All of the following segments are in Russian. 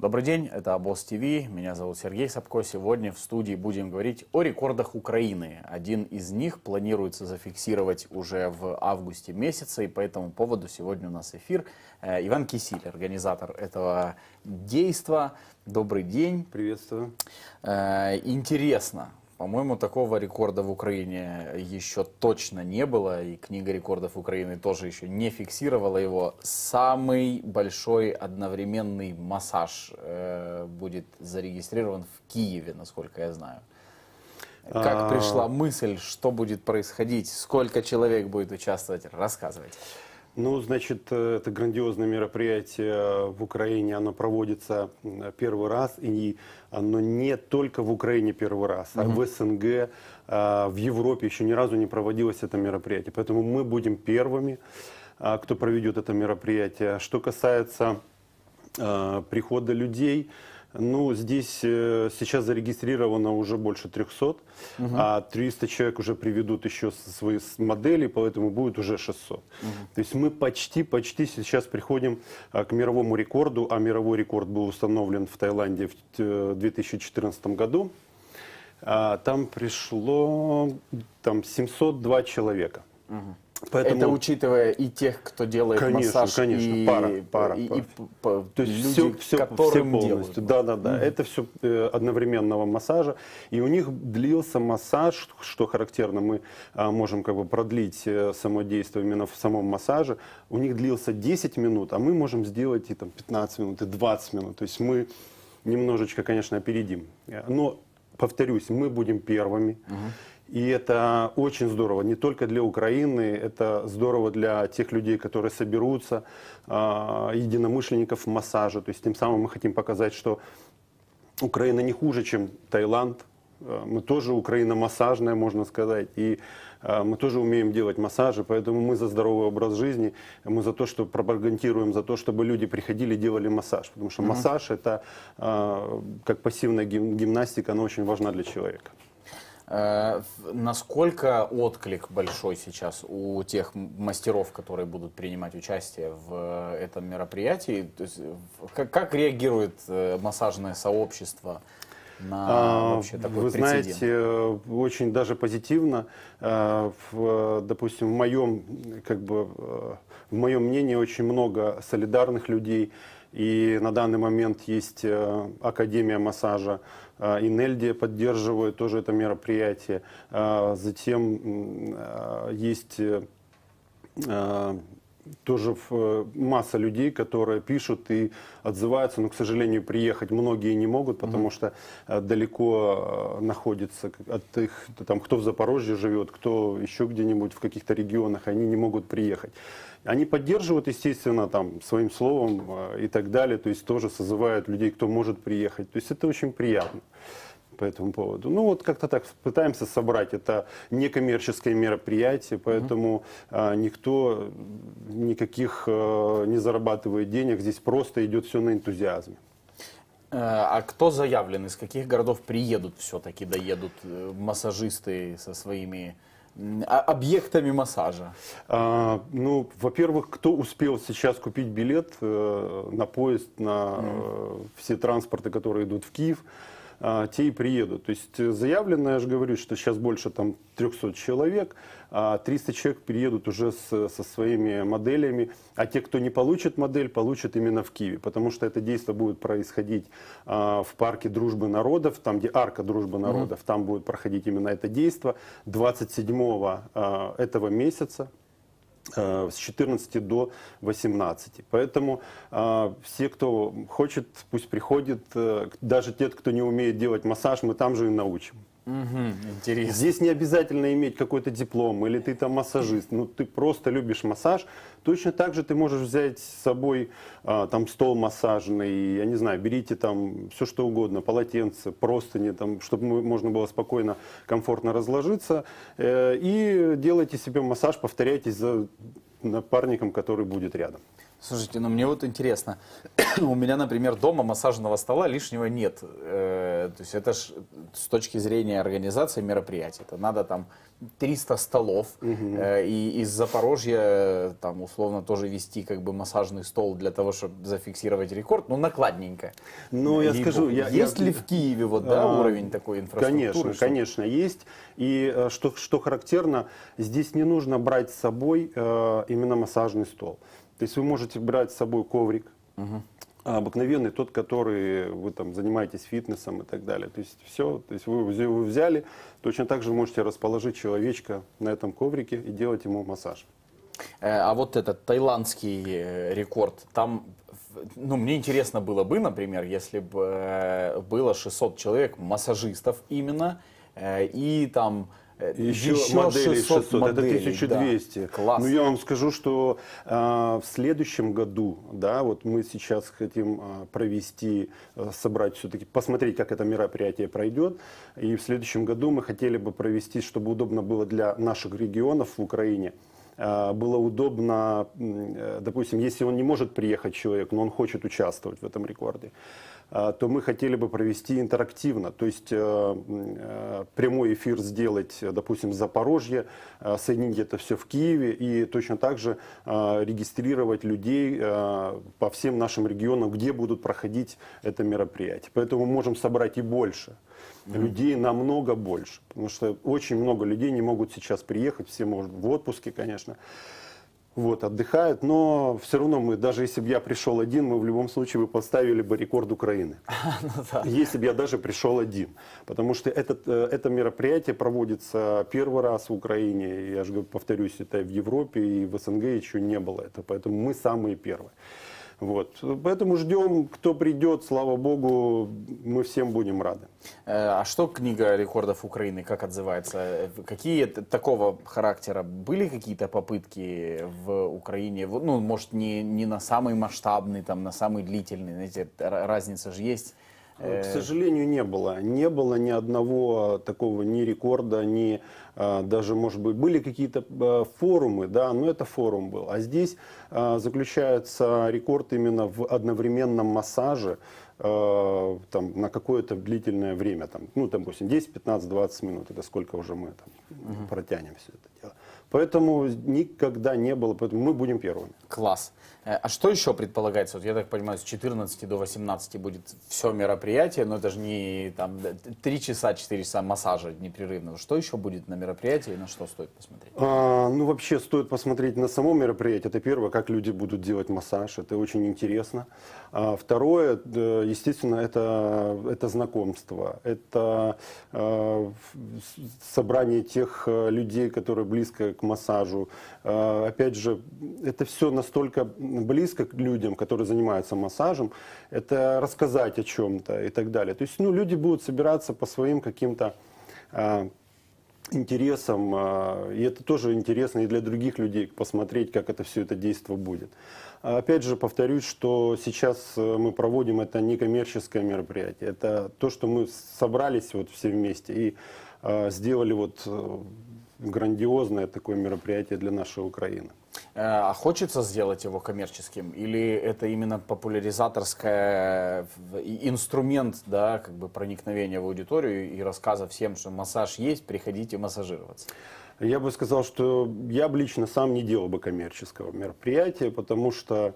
Добрый день, это Абос ТВ, меня зовут Сергей Сапко. Сегодня в студии будем говорить о рекордах Украины. Один из них планируется зафиксировать уже в августе месяце, и по этому поводу сегодня у нас эфир. Э, Иван Кисиль, организатор этого действа. Добрый день. Приветствую. Э, интересно, по-моему, такого рекорда в Украине еще точно не было, и книга рекордов Украины тоже еще не фиксировала его. Самый большой одновременный массаж э, будет зарегистрирован в Киеве, насколько я знаю. Как а. пришла мысль, что будет происходить, сколько человек будет участвовать, рассказывайте. Ну, значит, э, это грандиозное мероприятие в Украине, оно проводится первый раз, и оно не только в Украине первый раз, а в СНГ, э, в Европе еще ни разу не проводилось это мероприятие. Поэтому мы будем первыми, э, кто проведет это мероприятие. Что касается прихода людей, ну, здесь э, сейчас зарегистрировано уже больше 300, угу. а 300 человек уже приведут еще свои модели, поэтому будет уже 600. Угу. То есть мы почти, почти сейчас приходим а, к мировому рекорду, а мировой рекорд был установлен в Таиланде в э, 2014 году. А, там пришло там, 702 человека. Угу. Поэтому... Это учитывая и тех, кто делает конечно, массаж, конечно, и, пара, пара, и, пара. И, то есть люди, все, все, все полностью. Делают. Да, да, да. Mm-hmm. Это все э, одновременного массажа, и у них длился массаж, что характерно, мы а, можем как бы продлить э, само действие именно в самом массаже. У них длился 10 минут, а мы можем сделать и там 15 минут, и 20 минут. То есть мы немножечко, конечно, опередим, э, но повторюсь, мы будем первыми. Угу. И это очень здорово, не только для Украины, это здорово для тех людей, которые соберутся, а, единомышленников массажа. То есть тем самым мы хотим показать, что Украина не хуже, чем Таиланд. Э, мы тоже Украина массажная, можно сказать, и э, мы тоже умеем делать массажи, поэтому мы за здоровый образ жизни, мы за то, что пропагандируем, за то, чтобы люди приходили и делали массаж, потому что массаж это э, как пассивная гимнастика, она очень важна для человека. Э, насколько отклик большой сейчас у тех мастеров, которые будут принимать участие в э, этом мероприятии? То есть, как, как реагирует э, массажное сообщество? на а, вообще такой Вы прецедент? знаете, очень даже позитивно. В, допустим, в моем, как бы, в моем мнении очень много солидарных людей, и на данный момент есть э, Академия массажа, э, Инельдия поддерживает тоже это мероприятие. Э, затем есть тоже э, масса людей, которые пишут и отзываются, но, к сожалению, приехать многие не могут, потому угу. что э, далеко э, находится от их, там, кто в Запорожье живет, кто еще где-нибудь в каких-то регионах, они не могут приехать. Они поддерживают, естественно, там, своим словом и так далее, то есть тоже созывают людей, кто может приехать. То есть это очень приятно по этому поводу. Ну вот как-то так пытаемся собрать. Это некоммерческое мероприятие, поэтому mm-hmm. никто никаких э, не зарабатывает денег. Здесь просто идет все на энтузиазме. Э, а кто заявлен? Из каких городов приедут все-таки, доедут э, массажисты со своими объектами массажа? А, ну, во-первых, кто успел сейчас купить билет на поезд, на э, все транспорты, которые идут в Киев, а, те и приедут. То есть э, заявлено, я же говорю, что сейчас больше там 300 человек, а 300 человек приедут уже с, со своими моделями, а те, кто не получит модель, получат именно в Киеве, потому что это действие будет происходить а, в парке Дружбы народов, там, где арка Дружбы народов, mm-hmm. там будет проходить именно это действие 27 а, этого месяца, Э, с 14 до 18. Поэтому э, все, кто хочет, пусть приходит. Э, даже те, кто не умеет делать массаж, мы там же и научим интересно. Здесь не обязательно иметь какой-то диплом, или ты там массажист, ну ты просто любишь массаж. Точно так же ты можешь взять с собой а, там стол массажный, я не знаю, берите там все что угодно, полотенце, просто не там, чтобы можно было спокойно, комфортно разложиться, э, и делайте себе массаж, повторяйтесь за напарником, который будет рядом. Слушайте, ну мне вот интересно. У меня, например, дома массажного стола лишнего нет. Э, то есть это ж с точки зрения организации мероприятия. Это надо там 300 столов. Угу. Э, и из Запорожья э, там условно тоже вести как бы массажный стол для того, чтобы зафиксировать рекорд. Ну накладненько. Ну я скажу. Я, есть я... ли в Киеве вот да, а, уровень такой инфраструктуры? Конечно, конечно, есть. И э, что, что характерно, здесь не нужно брать с собой э, именно массажный стол. То есть вы можете брать с собой коврик, угу. обыкновенный тот, который вы там занимаетесь фитнесом и так далее. То есть все, то есть вы, вы взяли, точно так же можете расположить человечка на этом коврике и делать ему массаж. Э, а вот этот таиландский э, рекорд, там, ну, мне интересно было бы, например, если бы э, было 600 человек, массажистов именно, и там еще, э, еще моделей 600, 600 моделей, это 1200. Да. Класс. Ну, я вам скажу, что э, в следующем году, да, вот мы сейчас хотим э, провести, э, собрать все-таки, посмотреть, как это мероприятие пройдет. И в следующем году мы хотели бы провести, чтобы удобно было для наших регионов в Украине, э, было удобно, э, допустим, если он не может приехать человек, но он хочет участвовать в этом рекорде, а, то мы хотели бы провести интерактивно, то есть э, э, прямой эфир сделать, допустим, с Запорожья, э, соединить это все в Киеве и точно так же регистрировать людей по всем нашим регионам, где будут проходить это мероприятие. Поэтому можем собрать и больше. Людей намного больше, потому что очень много людей не могут сейчас приехать, все, может, в отпуске, конечно вот, отдыхают, но все равно мы, даже если бы я пришел один, мы в любом случае бы поставили бы рекорд Украины. Ну если бы я даже пришел один. Потому что этот, э, это мероприятие проводится первый раз в Украине, я же повторюсь, это в Европе и в СНГ еще не было это, поэтому мы самые первые. Вот. Поэтому ждем, кто придет, слава богу, мы всем будем рады. Э, а что книга рекордов Украины, как отзывается? Э, какие такого характера были какие-то попытки в Украине? Ну, может, не, не на самый масштабный, там, на самый длительный, знаете, разница же есть. Э, К сожалению, не было. Не было ни одного такого ни рекорда, ни а, даже, может быть, были какие-то а, форумы, да, но это форум был. А здесь а, заключается рекорд именно в одновременном массаже там, на какое-то длительное время, там, ну, там, допустим, 10, 15, 20 минут, это сколько уже мы там, угу. протянем все это дело. Поэтому никогда не было, поэтому мы будем первыми. Класс. Э, а что еще предполагается? Вот я так понимаю, с 14 до 18 будет все мероприятие, но это же не там 3 часа, 4 часа массажа непрерывного. Что еще будет на мероприятии и на что стоит посмотреть? А, ну, вообще стоит посмотреть на само мероприятие. Это первое, как люди будут делать массаж. Это очень интересно. А, второе, естественно, это, это знакомство. Это а, собрание тех э, людей, которые близко к к массажу. Э, опять же, это все настолько близко к людям, которые занимаются массажем. Это рассказать о чем-то и так далее. То есть ну, люди будут собираться по своим каким-то э, интересам, э, и это тоже интересно и для других людей, посмотреть, как это все это действие будет. Опять же, повторюсь, что сейчас мы проводим это некоммерческое мероприятие. Это то, что мы собрались вот все вместе и сделали вот грандиозное такое мероприятие для нашей Украины. Э, а хочется сделать его коммерческим? Или это именно популяризаторская инструмент да, как бы проникновения в аудиторию и рассказа всем, что массаж есть, приходите массажироваться? Я бы сказал, что я бы лично сам не делал бы коммерческого мероприятия, потому что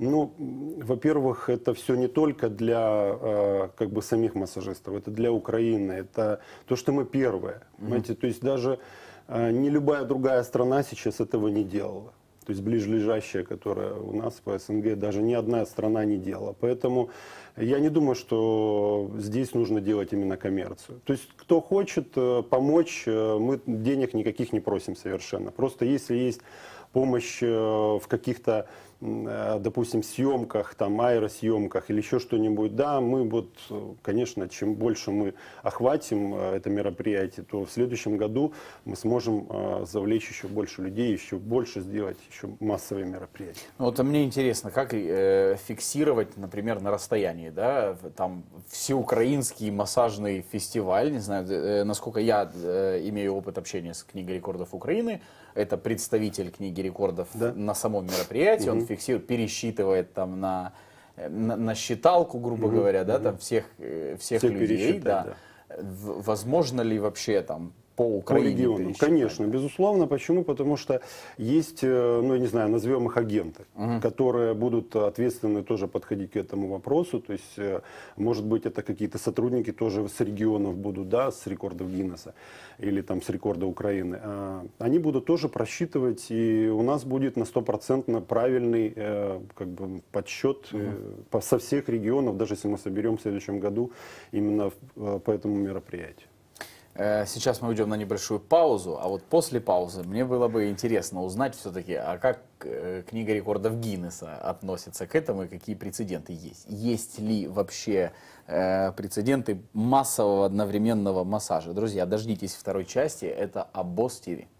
ну, во-первых, это все не только для э, как бы самих массажистов, это для Украины, это то, что мы первые. Mm-hmm. Понимаете, то есть даже а, ни любая другая страна сейчас этого не делала. То есть ближлежащая, которая у нас по СНГ, даже ни одна страна не делала. Поэтому я не думаю, что здесь нужно делать именно коммерцию. То есть кто хочет э, помочь, э, мы денег никаких не просим совершенно. Просто если есть помощь э, в каких-то Э, допустим, съемках, там, аэросъемках или еще что-нибудь, да, мы вот, э, конечно, чем больше мы охватим э, это мероприятие, то в следующем году мы сможем завлечь еще больше людей, еще больше сделать еще массовые мероприятия. Ну, вот а мне интересно, как э, фиксировать, например, на расстоянии, да, там всеукраинский массажный фестиваль, не знаю, э, насколько я э, имею опыт общения с Книгой рекордов Украины, это представитель Книги рекордов да. на самом мероприятии, угу. он фиксирует, пересчитывает там на, на, на считалку, грубо угу, говоря, да, угу. там всех, э, всех Все людей, да. да. Возможно ли вообще там по Украине. По регионам, конечно, безусловно. Почему? Потому что есть, э, ну, я не знаю, назовем их агенты, угу. которые будут ответственно тоже подходить к этому вопросу. То есть, э, может быть, это какие-то сотрудники тоже с регионов будут, да, с рекордов Гиннесса или там с рекорда Украины. А, они будут тоже просчитывать, и у нас будет на стопроцентно правильный э, как бы, подсчет угу. со всех регионов, даже если мы соберем в следующем году именно по этому мероприятию. Э, сейчас мы уйдем на небольшую паузу, а вот после паузы мне было бы интересно узнать все-таки, а как э, книга рекордов Гиннеса относится к этому и какие прецеденты есть. Есть ли вообще э, прецеденты массового одновременного массажа? Друзья, дождитесь второй части, это об ТВ.